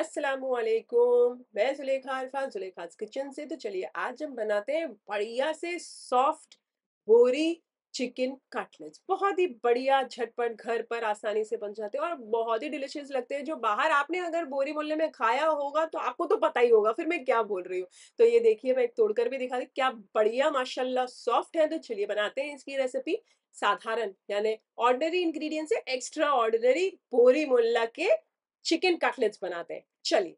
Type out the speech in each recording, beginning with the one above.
असलकुम मैं Zulekha alpha जुलेखाज kitchen से तो चलिए आज हम बनाते हैं बढ़िया से सॉफ्ट बोरी चिकन कटलेट्स बहुत ही बढ़िया झटपट घर पर आसानी से बन जाते हैं और बहुत ही डिलिशियस लगते हैं जो बाहर आपने अगर बोरी मोहल्ले में खाया होगा तो आपको तो पता ही होगा फिर मैं क्या बोल रही हूँ तो ये देखिए मैं एक तोड़कर भी दिखा दी क्या बढ़िया माशाल्लाह सॉफ्ट है तो चलिए बनाते हैं इसकी रेसिपी साधारण यानी ऑर्डनरी इंग्रीडियंट से एक्स्ट्रा ऑर्डिनरी बोरी मोल्ला के चिकन कटलेट्स बनाते हैं चलिए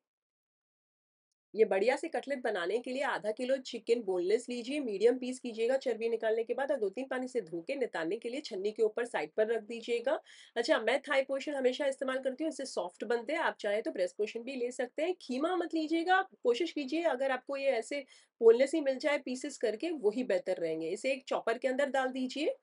ये बढ़िया से कटलेट बनाने के लिए आधा किलो चिकन बोनलेस लीजिए मीडियम पीस कीजिएगा चर्बी निकालने के बाद और दो तीन पानी से धो के निकालने के लिए छन्नी के ऊपर साइड पर रख दीजिएगा अच्छा मैं थाई पोषण हमेशा इस्तेमाल करती हूँ इससे सॉफ्ट बनते हैं आप चाहे तो ब्रेस्ट पोषण भी ले सकते हैं खीमा मत लीजिएगा कोशिश कीजिए अगर आपको ये ऐसे बोनलेस ही मिल जाए पीसेस करके वही बेहतर रहेंगे इसे एक चॉपर के अंदर डाल दीजिए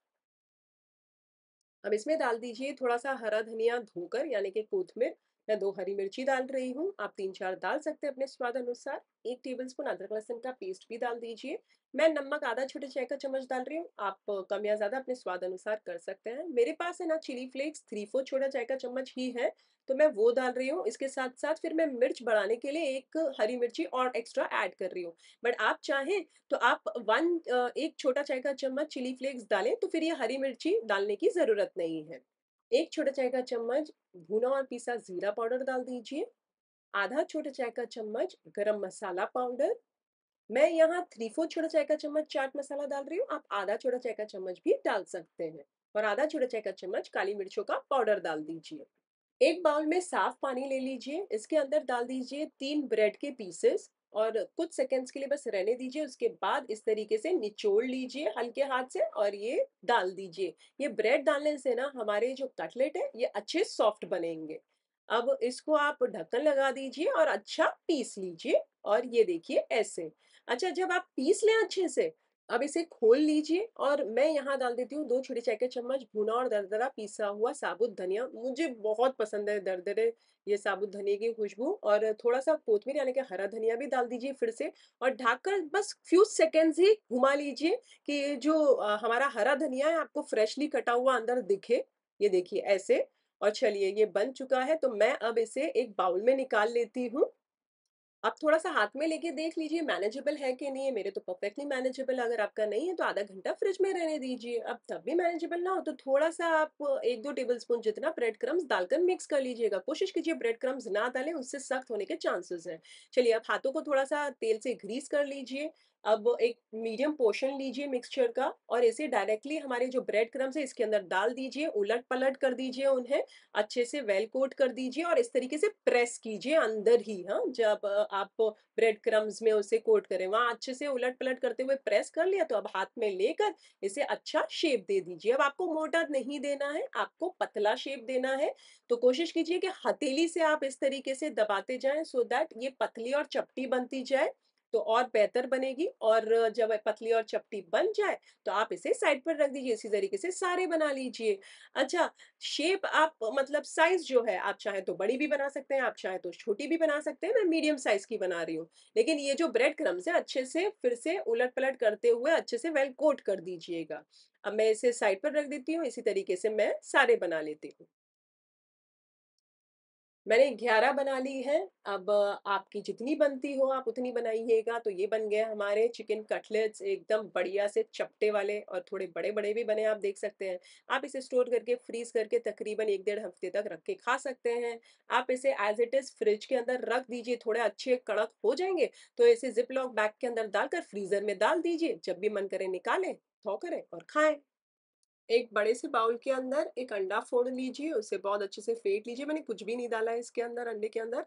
अब इसमें डाल दीजिए थोड़ा सा हरा धनिया धोकर यानी कि कोथमिर मैं दो हरी मिर्ची डाल रही हूँ आप तीन चार डाल सकते हैं अपने स्वाद अनुसार एक टेबल स्पून अदरक लहसन का पेस्ट भी डाल दीजिए मैं नमक आधा छोटे चाय का चम्मच डाल रही हूँ आप कम या ज़्यादा अपने स्वाद अनुसार कर सकते हैं मेरे पास है ना चिली फ्लेक्स थ्री फोर छोटा चाय का चम्मच ही है तो मैं वो डाल रही हूँ इसके साथ साथ फिर मैं मिर्च बढ़ाने के लिए एक हरी मिर्ची और एक्स्ट्रा ऐड कर रही हूँ बट आप चाहें तो आप वन एक छोटा चाय का चम्मच चिली फ्लेक्स डालें तो फिर ये हरी मिर्ची डालने की ज़रूरत नहीं है एक छोटा चाय का चम्मच भुना और पीसा जीरा पाउडर डाल दीजिए आधा छोटा चाय का चम्मच गरम मसाला पाउडर मैं यहाँ थ्री फोर छोटा चाय का चम्मच चाट मसाला डाल रही हूँ आप आधा छोटा चाय का चम्मच भी डाल सकते हैं और आधा छोटा चाय का चम्मच काली मिर्चों का पाउडर डाल दीजिए एक बाउल में साफ पानी ले लीजिए इसके अंदर डाल दीजिए तीन ब्रेड के पीसेस और कुछ सेकेंड्स के लिए बस रहने दीजिए उसके बाद इस तरीके से निचोड़ लीजिए हल्के हाथ से और ये डाल दीजिए ये ब्रेड डालने से ना हमारे जो कटलेट है ये अच्छे सॉफ्ट बनेंगे अब इसको आप ढक्कन लगा दीजिए और अच्छा पीस लीजिए और ये देखिए ऐसे अच्छा जब आप पीस लें अच्छे से अब इसे खोल लीजिए और मैं यहाँ डाल देती हूँ दो छोटे चाय के चम्मच भुना और दरदरा पीसा हुआ साबुत धनिया मुझे बहुत पसंद है दरदरे ये साबुत धनिया की खुशबू और थोड़ा सा कोथमीर यानी कि हरा धनिया भी डाल दीजिए फिर से और ढककर बस फ्यू सेकेंड्स ही घुमा लीजिए कि ये जो हमारा हरा धनिया है आपको फ्रेशली कटा हुआ अंदर दिखे ये देखिए ऐसे और चलिए ये बन चुका है तो मैं अब इसे एक बाउल में निकाल लेती हूँ आप थोड़ा सा हाथ में लेके देख लीजिए मैनेजेबल है कि नहीं है मेरे तो परफेक्टली मैनेजेबल अगर आपका नहीं है तो आधा घंटा फ्रिज में रहने दीजिए अब तब भी मैनेजेबल ना हो तो थोड़ा सा आप एक दो टेबल स्पून जितना ब्रेड क्रम्स डालकर मिक्स कर लीजिएगा कोशिश कीजिए ब्रेड क्रम्स ना डालें उससे सख्त होने के चांसेस हैं चलिए आप हाथों को थोड़ा सा तेल से ग्रीस कर लीजिए अब एक मीडियम पोर्शन लीजिए मिक्सचर का और इसे डायरेक्टली हमारे जो ब्रेड क्रम्स है इसके अंदर डाल दीजिए उलट पलट कर दीजिए उन्हें अच्छे से वेल कोट कर दीजिए और इस तरीके से प्रेस कीजिए अंदर ही हाँ जब आप ब्रेड क्रम्स में उसे कोट करें वहाँ अच्छे से उलट पलट करते हुए प्रेस कर लिया तो अब हाथ में लेकर इसे अच्छा शेप दे दीजिए अब आपको मोटा नहीं देना है आपको पतला शेप देना है तो कोशिश कीजिए कि हथेली से आप इस तरीके से दबाते जाए सो दैट ये पतली और चपटी बनती जाए तो और बेहतर बनेगी और जब पतली और चपटी बन जाए तो आप इसे साइड पर रख दीजिए इसी तरीके से सारे बना लीजिए अच्छा शेप आप मतलब साइज जो है आप चाहे तो बड़ी भी बना सकते हैं आप चाहे तो छोटी भी बना सकते हैं मैं मीडियम साइज की बना रही हूँ लेकिन ये जो ब्रेड क्रम्स है अच्छे से फिर से उलट पलट करते हुए अच्छे से वेल कोट कर दीजिएगा अब मैं इसे साइड पर रख देती हूँ इसी तरीके से मैं सारे बना लेती हूँ मैंने ग्यारह बना ली है अब आपकी जितनी बनती हो आप उतनी बनाइएगा तो ये बन गए हमारे चिकन कटलेट्स एकदम बढ़िया से चपटे वाले और थोड़े बड़े बड़े भी बने आप देख सकते हैं आप इसे स्टोर करके फ्रीज करके तकरीबन एक डेढ़ हफ्ते तक रख के खा सकते हैं आप इसे एज इट इज़ फ्रिज के अंदर रख दीजिए थोड़े अच्छे कड़क हो जाएंगे तो इसे जिप लॉक बैग के अंदर डालकर फ्रीज़र में डाल दीजिए जब भी मन करे निकालें थो करें और खाएं एक बड़े से बाउल के अंदर एक अंडा फोड़ लीजिए उसे बहुत अच्छे से फेंट लीजिए मैंने कुछ भी नहीं डाला है इसके अंदर अंडे के अंदर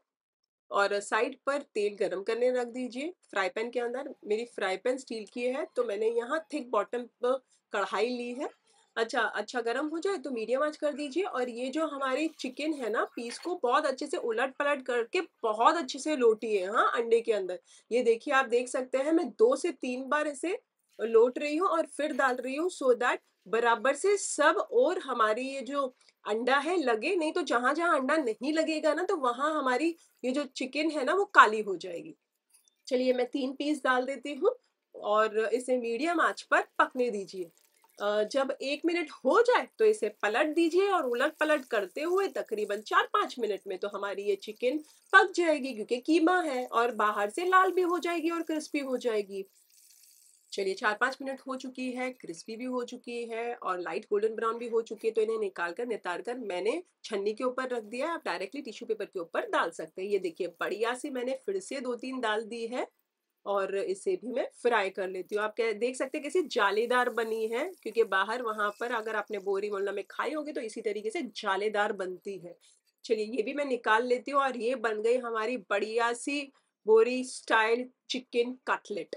और साइड पर तेल गरम करने रख दीजिए फ्राई पैन के अंदर मेरी फ्राई पैन स्टील की है तो मैंने यहाँ थिक बॉटम पर कढ़ाई ली है अच्छा अच्छा गर्म हो जाए तो मीडियम आंच कर दीजिए और ये जो हमारी चिकन है ना पीस को बहुत अच्छे से उलट पलट करके बहुत अच्छे से लोटिए हाँ अंडे के अंदर ये देखिए आप देख सकते हैं मैं दो से तीन बार इसे लोट रही हूँ और फिर डाल रही हूँ सो दैट बराबर से सब और हमारी ये जो अंडा है लगे नहीं तो जहां जहां अंडा नहीं लगेगा ना तो वहां हमारी ये जो चिकन है ना वो काली हो जाएगी चलिए मैं तीन पीस डाल देती हूँ और इसे मीडियम आंच पर पकने दीजिए जब एक मिनट हो जाए तो इसे पलट दीजिए और उलट पलट करते हुए तकरीबन चार पाँच मिनट में तो हमारी ये चिकन पक जाएगी क्योंकि कीमा है और बाहर से लाल भी हो जाएगी और क्रिस्पी हो जाएगी चलिए चार पाँच मिनट हो चुकी है क्रिस्पी भी हो चुकी है और लाइट गोल्डन ब्राउन भी हो चुकी है तो इन्हें निकाल कर नितार कर मैंने छन्नी के ऊपर रख दिया है आप डायरेक्टली टिश्यू पेपर के ऊपर डाल सकते हैं ये देखिए बढ़िया से मैंने फिर से दो तीन डाल दी है और इसे भी मैं फ्राई कर लेती हूँ आप क्या देख सकते हैं कैसी जालेदार बनी है क्योंकि बाहर वहाँ पर अगर आपने बोरी मोल्ला में खाई होगी तो इसी तरीके से जालेदार बनती है चलिए ये भी मैं निकाल लेती हूँ और ये बन गई हमारी बढ़िया सी बोरी स्टाइल चिकन कटलेट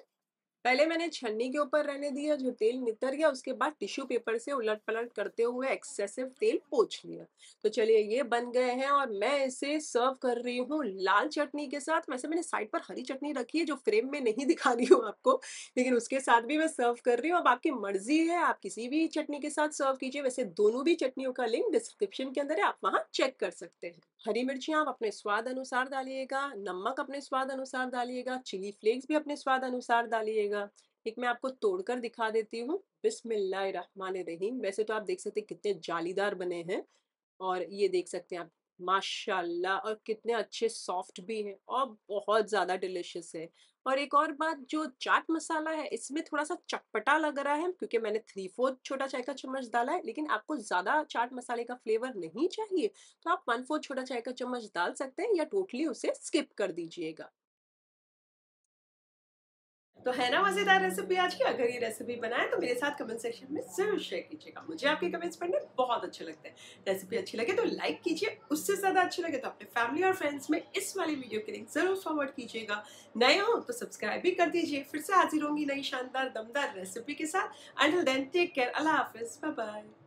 पहले मैंने छन्नी के ऊपर रहने दिया जो तेल नितर गया उसके बाद टिश्यू पेपर से उलट पलट करते हुए एक्सेसिव तेल पोछ लिया तो चलिए ये बन गए हैं और मैं इसे सर्व कर रही हूँ लाल चटनी के साथ वैसे मैंने साइड पर हरी चटनी रखी है जो फ्रेम में नहीं दिखा रही हूँ आपको लेकिन उसके साथ भी मैं सर्व कर रही हूँ अब आपकी मर्जी है आप किसी भी चटनी के साथ सर्व कीजिए वैसे दोनों भी चटनियों का लिंक डिस्क्रिप्शन के अंदर है आप वहाँ चेक कर सकते हैं हरी मिर्चियाँ आप अपने स्वाद अनुसार डालिएगा नमक अपने स्वाद अनुसार डालिएगा चिली फ्लेक्स भी अपने स्वाद अनुसार डालिएगा जाएगा एक मैं आपको तोड़कर दिखा देती हूँ रहीम वैसे तो आप देख सकते हैं कितने जालीदार बने हैं और ये देख सकते हैं आप माशाल्लाह और कितने अच्छे सॉफ्ट भी हैं और बहुत ज़्यादा डिलिशियस है और एक और बात जो चाट मसाला है इसमें थोड़ा सा चटपटा लग रहा है क्योंकि मैंने थ्री फोर्थ छोटा चाय का चम्मच डाला है लेकिन आपको ज़्यादा चाट मसाले का फ्लेवर नहीं चाहिए तो आप वन फोर्थ छोटा चाय का चम्मच डाल सकते हैं या टोटली उसे स्किप कर दीजिएगा तो है ना मज़ेदार रेसिपी आज की अगर ये रेसिपी बनाए तो मेरे साथ कमेंट सेक्शन में ज़रूर शेयर कीजिएगा मुझे आपके कमेंट्स पढ़ने बहुत अच्छे लगते हैं रेसिपी अच्छी लगे तो लाइक कीजिए उससे ज़्यादा अच्छी लगे तो अपने फैमिली और फ्रेंड्स में इस वाली वीडियो के लिंक ज़रूर फॉरवर्ड कीजिएगा नए हो तो सब्सक्राइब भी कर दीजिए फिर से हाजिर होंगी नई शानदार दमदार रेसिपी के साथ अंटिल देन टेक केयर अल्लाह हाफिज़ बाय